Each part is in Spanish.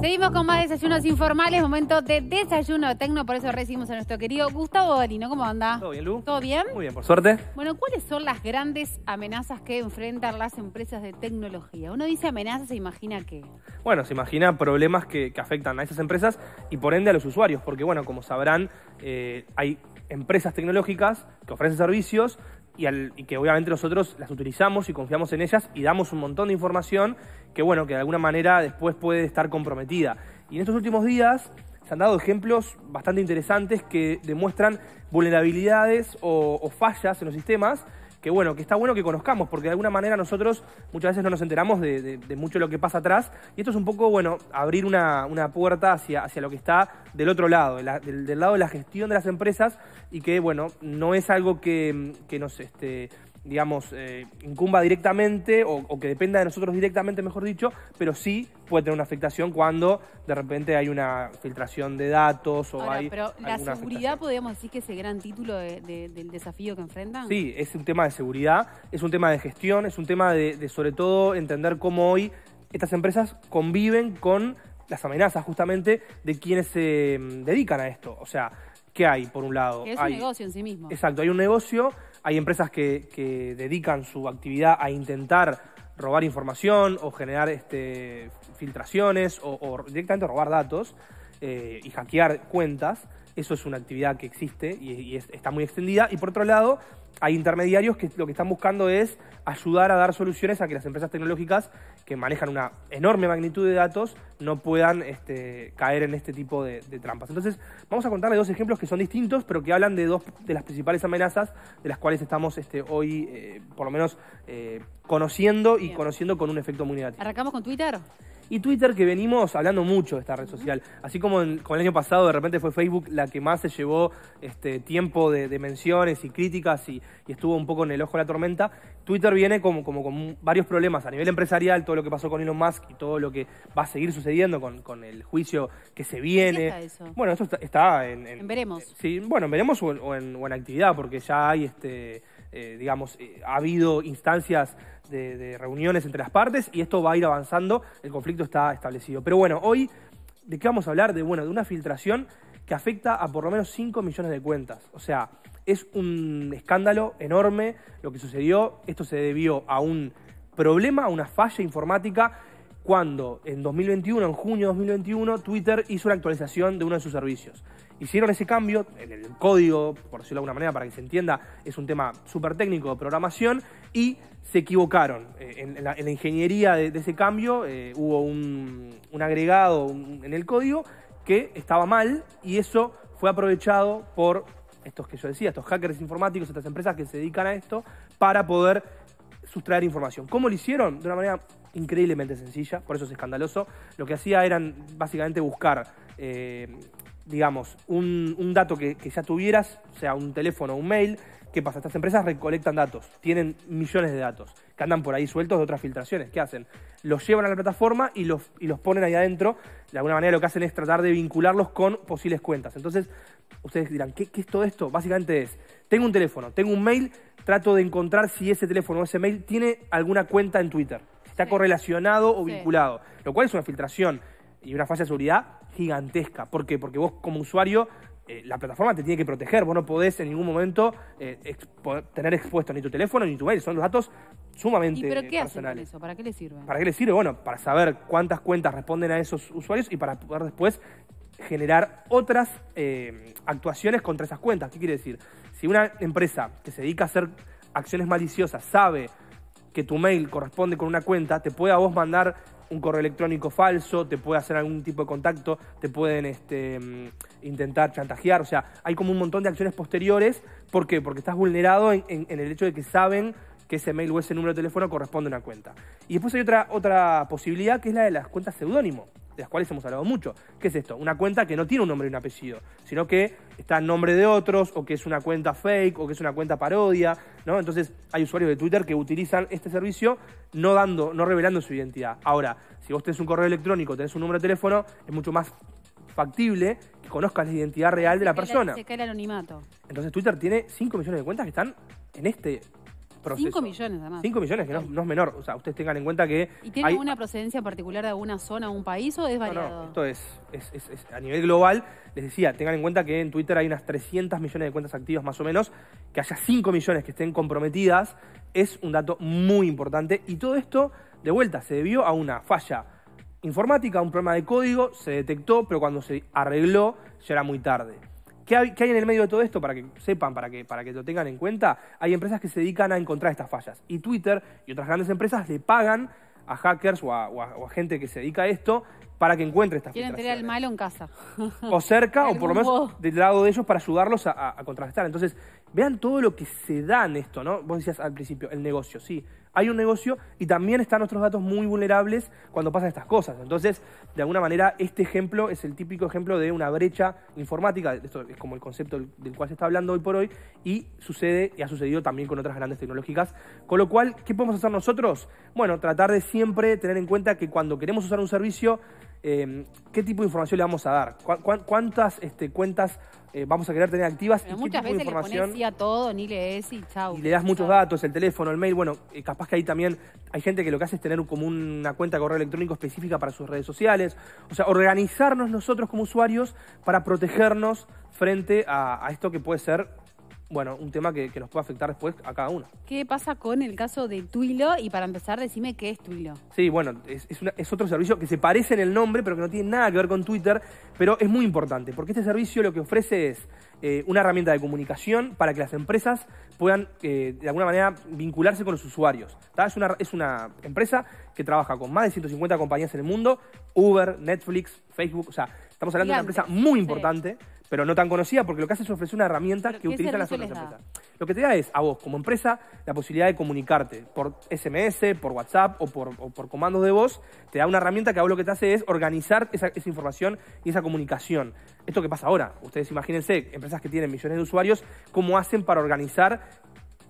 Seguimos con más desayunos informales, momento de desayuno tecno, por eso recibimos a nuestro querido Gustavo Balino, ¿Cómo anda? Todo bien, Lu. ¿Todo bien? Muy bien, por suerte. Bueno, ¿cuáles son las grandes amenazas que enfrentan las empresas de tecnología? Uno dice amenazas, se imagina qué. Bueno, se imagina problemas que, afectan a esas empresas y por ende a los usuarios, porque bueno, como sabrán, eh, hay empresas tecnológicas que ofrecen servicios y, que obviamente nosotros las utilizamos y confiamos en ellas y damos un montón de información que, bueno, que de alguna manera después puede estar comprometida. Y en estos últimos días se han dado ejemplos bastante interesantes que demuestran vulnerabilidades o, o fallas en los sistemas que bueno, que está bueno que conozcamos, porque de alguna manera nosotros muchas veces no nos enteramos de, mucho lo que pasa atrás, y esto es un poco, bueno, abrir una, puerta hacia, hacia lo que está del otro lado, del, lado de la gestión de las empresas, y que bueno, no es algo que, que nos... Este, digamos, eh, incumba directamente o, que dependa de nosotros directamente, mejor dicho, pero sí puede tener una afectación cuando de repente hay una filtración de datos o hay. Pero la seguridad, podríamos decir que es el gran título del desafío que enfrentan. Sí, es un tema de seguridad, es un tema de gestión, es un tema de, sobre todo entender cómo hoy estas empresas conviven con las amenazas justamente de quienes se mm, dedican a esto. O sea, ¿qué hay por un lado? Es un negocio en sí mismo. Exacto, hay un negocio hay empresas que, dedican su actividad a intentar robar información o generar este, filtraciones o, directamente robar datos eh, y hackear cuentas. Eso es una actividad que existe y, está muy extendida. Y por otro lado, hay intermediarios que lo que están buscando es ayudar a dar soluciones a que las empresas tecnológicas que manejan una enorme magnitud de datos no puedan este, caer en este tipo de, trampas. Entonces, vamos a contarle dos ejemplos que son distintos, pero que hablan de dos de las principales amenazas de las cuales estamos este, hoy, eh, por lo menos, eh, conociendo y conociendo con un efecto muy ¿Arrancamos con Twitter? Y Twitter, que venimos hablando mucho de esta red social. Así como, con el año pasado, de repente fue Facebook la que más se llevó este, tiempo de, menciones y críticas y, estuvo un poco en el ojo de la tormenta, Twitter viene como, como con varios problemas a nivel empresarial, todo lo que pasó con Elon Musk y todo lo que va a seguir sucediendo con, el juicio que se viene. Bueno, eso está, en, Veremos. Sí, bueno, Veremos o en, actividad, porque ya hay este eh, digamos, eh, ha habido instancias de, reuniones entre las partes y esto va a ir avanzando, el conflicto está establecido. Pero bueno, hoy, ¿de qué vamos a hablar? De, bueno, de una filtración que afecta a por lo menos 5 millones de cuentas. O sea, es un escándalo enorme lo que sucedió. Esto se debió a un problema, a una falla informática cuando en 2021, en junio de 2021, Twitter hizo una actualización de uno de sus servicios. Hicieron ese cambio en el código, por decirlo de alguna manera, para que se entienda, es un tema súper técnico de programación, y se equivocaron. Eh, en, la, ingeniería de, ese cambio eh, hubo un, agregado en el código que estaba mal y eso fue aprovechado por estos que yo decía, estos hackers informáticos, estas empresas que se dedican a esto, para poder sustraer información. ¿Cómo lo hicieron? De una manera increíblemente sencilla, por eso es escandaloso. Lo que hacía eran básicamente buscar, eh, digamos, un, dato que, ya tuvieras, sea un teléfono o un mail. ¿Qué pasa? Estas empresas recolectan datos, tienen millones de datos que andan por ahí sueltos de otras filtraciones. ¿Qué hacen? Los llevan a la plataforma y los, y los ponen ahí adentro. De alguna manera lo que hacen es tratar de vincularlos con posibles cuentas. Entonces, Ustedes dirán, ¿qué, es todo esto? Básicamente es, tengo un teléfono, tengo un mail, trato de encontrar si ese teléfono o ese mail tiene alguna cuenta en Twitter. Está correlacionado o vinculado, lo cual es una filtración y una falla de seguridad gigantesca. ¿Por qué? Porque vos como usuario eh, la plataforma te tiene que proteger. Vos no podés en ningún momento eh, tener expuesto ni tu teléfono ni tu mail. Son los datos sumamente ¿Y pero qué personales. Hacen eso? ¿Para qué le sirve? ¿Para qué le sirve? Bueno, para saber cuántas cuentas responden a esos usuarios y para poder después generar otras eh, actuaciones contra esas cuentas. ¿Qué quiere decir? Si una empresa que se dedica a hacer acciones maliciosas sabe que tu mail corresponde con una cuenta, te puede a vos mandar un correo electrónico falso, te puede hacer algún tipo de contacto, te pueden este, mm, intentar chantajear. O sea, hay como un montón de acciones posteriores. ¿Por qué? Porque estás vulnerado en, el hecho de que saben que ese mail o ese número de teléfono corresponde a una cuenta. Y después hay otra, otra posibilidad que es la de las cuentas seudónimo de las cuales hemos hablado mucho. ¿Qué es esto? Una cuenta que no tiene un nombre y un apellido, sino que está en nombre de otros, o que es una cuenta fake, o que es una cuenta parodia, ¿no? Entonces hay usuarios de Twitter que utilizan este servicio no dando, no revelando su identidad. Ahora, si vos tenés un correo electrónico, tenés un número de teléfono, es mucho más factible que conozcas la identidad real de la persona. Se cae el anonimato. Entonces Twitter tiene 5 millones de cuentas que están en este 5 millones además. 5 millones, que no, es menor. O sea, ustedes tengan en cuenta que... ¿Y tiene hay... alguna procedencia particular de alguna zona o un país o es variado? No, esto es, es, a nivel global. Les decía, tengan en cuenta que en Twitter hay unas 300 millones de cuentas activas más o menos, que haya 5 millones que estén comprometidas, es un dato muy importante. Y todo esto, de vuelta, se debió a una falla informática, a un problema de código, se detectó, pero cuando se arregló ya era muy tarde. ¿Qué hay, en el medio de todo esto? Para que sepan, para que, para que lo tengan en cuenta, hay empresas que se dedican a encontrar estas fallas. Y Twitter y otras grandes empresas le pagan a hackers o a, gente que se dedica a esto para que encuentre estas fallas. Quieren tener al malo en casa. O cerca, o por lo menos del lado de ellos, para ayudarlos a, a contrarrestar. Entonces, vean todo lo que se da en esto, ¿no? Vos decías al principio, el negocio, sí hay un negocio y también están nuestros datos muy vulnerables cuando pasan estas cosas. Entonces, de alguna manera, este ejemplo es el típico ejemplo de una brecha informática, esto es como el concepto del cual se está hablando hoy por hoy, y sucede y ha sucedido también con otras grandes tecnológicas. Con lo cual, ¿qué podemos hacer nosotros? Bueno, tratar de siempre tener en cuenta que cuando queremos usar un servicio, Em, qué tipo de información le vamos a dar, cuántas este, cuentas eh, vamos a querer tener activas y muchas veces de información. Le a todo, ni lees y Y le das muchos datos, el teléfono, el mail, bueno, eh, capaz que ahí también hay gente que lo que hace es tener como una cuenta de correo electrónico específica para sus redes sociales. O sea, organizarnos nosotros como usuarios para protegernos frente a esto que puede ser bueno, un tema que, nos puede afectar después a cada uno. ¿Qué pasa con el caso de Tuilo? Y para empezar, decime qué es Tuilo. Sí, bueno, es, otro servicio que se parece en el nombre, pero que no tiene nada que ver con Twitter, pero es muy importante, porque este servicio lo que ofrece es eh, una herramienta de comunicación para que las empresas puedan, eh, de alguna manera, vincularse con los usuarios. Es una, es una empresa que trabaja con más de 150 compañías en el mundo, Uber, Netflix, Facebook, o sea, estamos hablando de una empresa muy importante pero no tan conocida, porque lo que hace es ofrecer una herramienta que utilizan las otras empresas. Lo que te da es a vos, como empresa, la posibilidad de comunicarte por SMS, por WhatsApp o por, por comandos de voz. Te da una herramienta que a lo que te hace es organizar esa, esa información y esa comunicación. Esto que pasa ahora, ustedes imagínense, empresas que tienen millones de usuarios, cómo hacen para organizar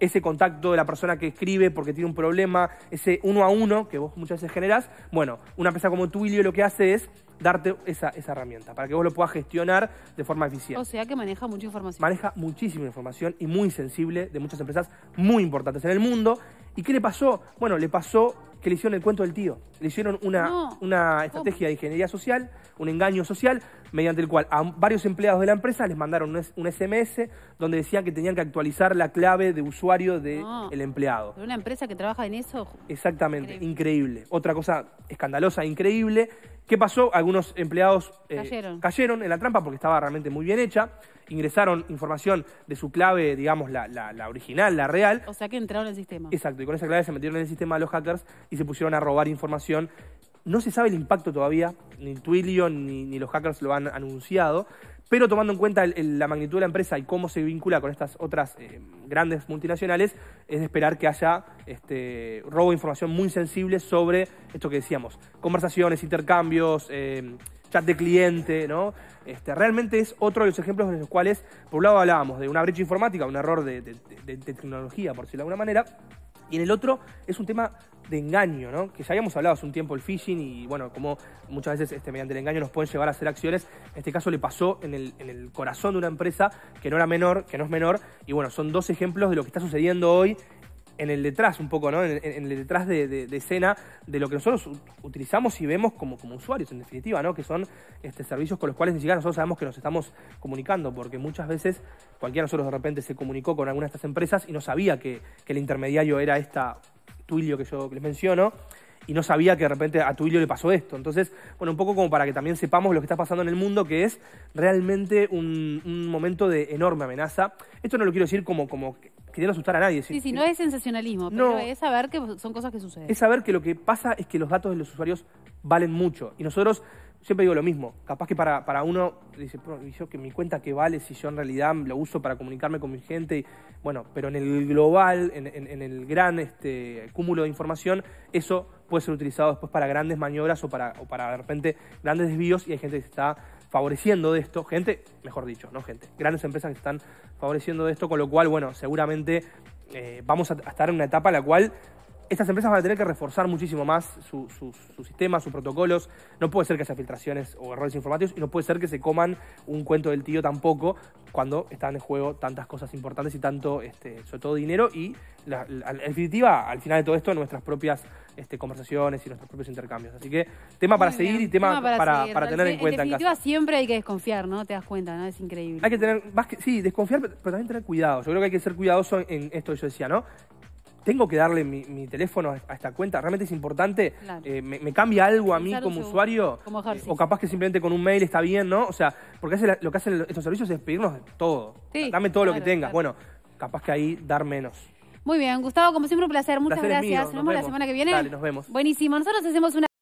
ese contacto de la persona que escribe porque tiene un problema, ese uno a uno que vos muchas veces generás, bueno, una empresa como Twilio lo que hace es darte esa, esa herramienta para que vos lo puedas gestionar de forma eficiente. O sea que maneja mucha información. Maneja muchísima información y muy sensible de muchas empresas muy importantes en el mundo. ¿Y qué le pasó? Bueno, le pasó que le hicieron el cuento del tío. Le hicieron una, una estrategia de ingeniería social, un engaño social, mediante el cual a varios empleados de la empresa les mandaron un, SMS donde decían que tenían que actualizar la clave de usuario del de empleado. De una empresa que trabaja en eso. Exactamente, increíble. increíble. Otra cosa escandalosa, increíble, ¿Qué pasó? Algunos empleados eh, cayeron. en la trampa porque estaba realmente muy bien hecha. Ingresaron información de su clave, digamos, la, original, la real. O sea que entraron al sistema. Exacto, y con esa clave se metieron en el sistema los hackers y se pusieron a robar información no se sabe el impacto todavía, ni Twilio ni, los hackers lo han anunciado, pero tomando en cuenta la magnitud de la empresa y cómo se vincula con estas otras eh, grandes multinacionales, es de esperar que haya este, robo de información muy sensible sobre esto que decíamos, conversaciones, intercambios, eh, chat de cliente, ¿no? Este, realmente es otro de los ejemplos en los cuales, por un lado hablábamos de una brecha informática, un error de, de tecnología, por decirlo de alguna manera, y en el otro es un tema de engaño, ¿no? Que ya habíamos hablado hace un tiempo el phishing y, bueno, como muchas veces este, mediante el engaño nos pueden llevar a hacer acciones. En este caso le pasó en el, en el corazón de una empresa que no era menor, que no es menor. Y bueno, son dos ejemplos de lo que está sucediendo hoy en el detrás un poco, ¿no? En, el detrás de, escena de lo que nosotros utilizamos y vemos como, como usuarios, en definitiva, ¿no? Que son este, servicios con los cuales ni nosotros sabemos que nos estamos comunicando, porque muchas veces cualquiera de nosotros de repente se comunicó con alguna de estas empresas y no sabía que, que el intermediario era esta Tuilio que yo les menciono, y no sabía que de repente a Tuilio le pasó esto. Entonces, bueno, un poco como para que también sepamos lo que está pasando en el mundo, que es realmente un, momento de enorme amenaza. Esto no lo quiero decir como, como asustar a nadie. Sí, sí, no es sensacionalismo, pero es saber que son cosas que suceden. Es saber que lo que pasa es que los datos de los usuarios valen mucho. Y nosotros siempre digo lo mismo. Capaz que para, para uno dice, yo que mi cuenta que vale si yo en realidad lo uso para comunicarme con mi gente? bueno, pero en el global, en, el gran este, cúmulo de información, eso puede ser utilizado después para grandes maniobras o para, para de repente grandes desvíos y hay gente que se está favoreciendo de esto, gente, mejor dicho, no gente, grandes empresas que están favoreciendo de esto, con lo cual, bueno, seguramente eh, vamos a, a estar en una etapa en la cual estas empresas van a tener que reforzar muchísimo más sus su, sistemas, sus protocolos. No puede ser que haya filtraciones o errores informáticos y no puede ser que se coman un cuento del tío tampoco cuando están en juego tantas cosas importantes y tanto, este, sobre todo dinero y, en definitiva, al final de todo esto, nuestras propias este, conversaciones y nuestros propios intercambios. Así que tema para seguir y tema, para, tener en, cuenta. En definitiva, siempre hay que desconfiar, ¿no? Te das cuenta, ¿no? Es increíble. Hay que tener, sí, desconfiar, pero, también tener cuidado. Yo creo que hay que ser cuidadoso en esto que yo decía, ¿no? tengo que darle mi, teléfono a esta cuenta, realmente es importante, eh, me, cambia algo a mí como usuario, eh, o capaz que simplemente con un mail está bien, ¿no? O sea, porque lo que hacen estos servicios es pedirnos todo, dame todo lo que tengas, bueno, capaz que ahí dar menos. Muy bien, Gustavo, como siempre un placer, muchas gracias. nos, vemos la semana que viene. Dale, nos vemos. Buenísimo, nosotros hacemos una...